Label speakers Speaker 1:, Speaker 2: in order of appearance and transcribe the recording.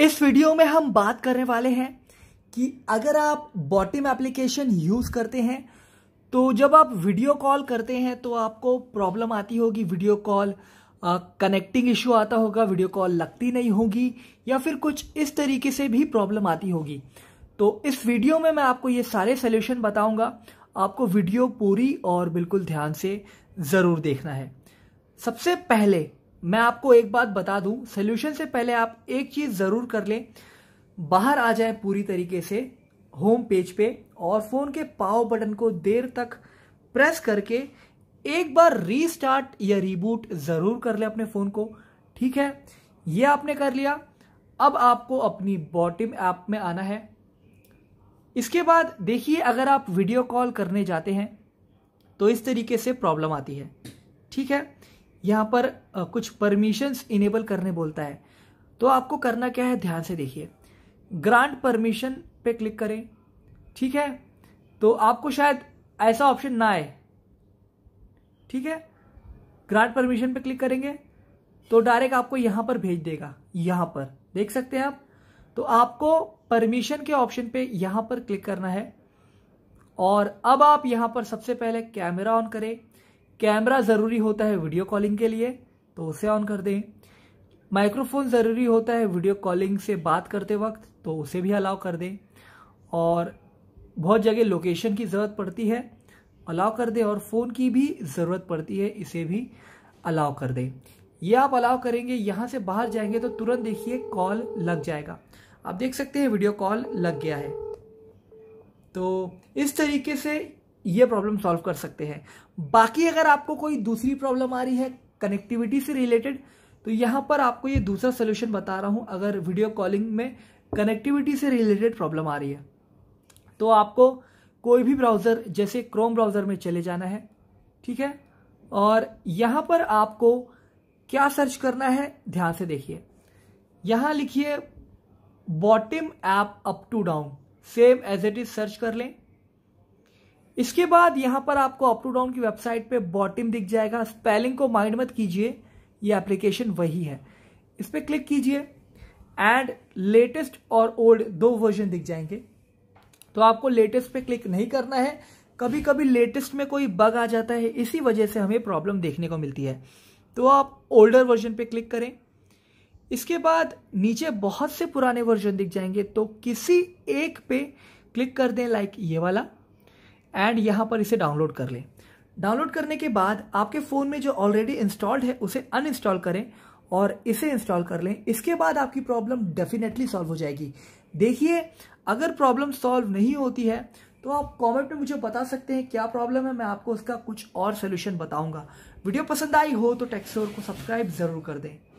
Speaker 1: इस वीडियो में हम बात करने वाले हैं कि अगर आप बॉटम एप्लीकेशन यूज़ करते हैं तो जब आप वीडियो कॉल करते हैं तो आपको प्रॉब्लम आती होगी वीडियो कॉल कनेक्टिंग इश्यू आता होगा वीडियो कॉल लगती नहीं होगी या फिर कुछ इस तरीके से भी प्रॉब्लम आती होगी तो इस वीडियो में मैं आपको ये सारे सोल्यूशन बताऊंगा आपको वीडियो पूरी और बिल्कुल ध्यान से ज़रूर देखना है सबसे पहले मैं आपको एक बात बता दूं सोल्यूशन से पहले आप एक चीज जरूर कर लें बाहर आ जाए पूरी तरीके से होम पेज पे और फोन के पावर बटन को देर तक प्रेस करके एक बार रीस्टार्ट या रीबूट जरूर कर लें अपने फोन को ठीक है ये आपने कर लिया अब आपको अपनी बॉटम ऐप में आना है इसके बाद देखिए अगर आप वीडियो कॉल करने जाते हैं तो इस तरीके से प्रॉब्लम आती है ठीक है यहाँ पर कुछ परमिशंस इनेबल करने बोलता है तो आपको करना क्या है ध्यान से देखिए ग्रांट परमिशन पे क्लिक करें ठीक है तो आपको शायद ऐसा ऑप्शन ना आए ठीक है ग्रांट परमिशन पे क्लिक करेंगे तो डायरेक्ट आपको यहां पर भेज देगा यहां पर देख सकते हैं आप तो आपको परमिशन के ऑप्शन पे यहां पर क्लिक करना है और अब आप यहां पर सबसे पहले कैमरा ऑन करें कैमरा ज़रूरी होता है वीडियो कॉलिंग के लिए तो उसे ऑन कर दें माइक्रोफोन ज़रूरी होता है वीडियो कॉलिंग से बात करते वक्त तो उसे भी अलाउ कर दें और बहुत जगह लोकेशन की ज़रूरत पड़ती है अलाउ कर दें और फ़ोन की भी ज़रूरत पड़ती है इसे भी अलाउ कर दें ये आप अलाउ करेंगे यहाँ से बाहर जाएंगे तो तुरंत देखिए कॉल लग जाएगा आप देख सकते हैं वीडियो कॉल लग गया है तो इस तरीके से ये प्रॉब्लम सॉल्व कर सकते हैं बाकी अगर आपको कोई दूसरी प्रॉब्लम आ रही है कनेक्टिविटी से रिलेटेड तो यहाँ पर आपको ये दूसरा सोल्यूशन बता रहा हूँ अगर वीडियो कॉलिंग में कनेक्टिविटी से रिलेटेड प्रॉब्लम आ रही है तो आपको कोई भी ब्राउज़र जैसे क्रोम ब्राउज़र में चले जाना है ठीक है और यहाँ पर आपको क्या सर्च करना है ध्यान से देखिए यहाँ लिखिए bottom app up to down same as it is search कर लें इसके बाद यहां पर आपको अप टू डाउन की वेबसाइट पे बॉटम दिख जाएगा स्पेलिंग को माइंड मत कीजिए ये एप्लीकेशन वही है इस पर क्लिक कीजिए एंड लेटेस्ट और ओल्ड दो वर्जन दिख जाएंगे तो आपको लेटेस्ट पे क्लिक नहीं करना है कभी कभी लेटेस्ट में कोई बग आ जाता है इसी वजह से हमें प्रॉब्लम देखने को मिलती है तो आप ओल्डर वर्जन पे क्लिक करें इसके बाद नीचे बहुत से पुराने वर्जन दिख जाएंगे तो किसी एक पे क्लिक कर दें लाइक ये वाला एंड यहाँ पर इसे डाउनलोड कर लें डाउनलोड करने के बाद आपके फ़ोन में जो ऑलरेडी इंस्टॉल्ड है उसे अनइंस्टॉल करें और इसे इंस्टॉल कर लें इसके बाद आपकी प्रॉब्लम डेफिनेटली सॉल्व हो जाएगी देखिए अगर प्रॉब्लम सॉल्व नहीं होती है तो आप कमेंट में मुझे बता सकते हैं क्या प्रॉब्लम है मैं आपको उसका कुछ और सोल्यूशन बताऊंगा वीडियो पसंद आई हो तो टेक्सोर को सब्सक्राइब ज़रूर कर दें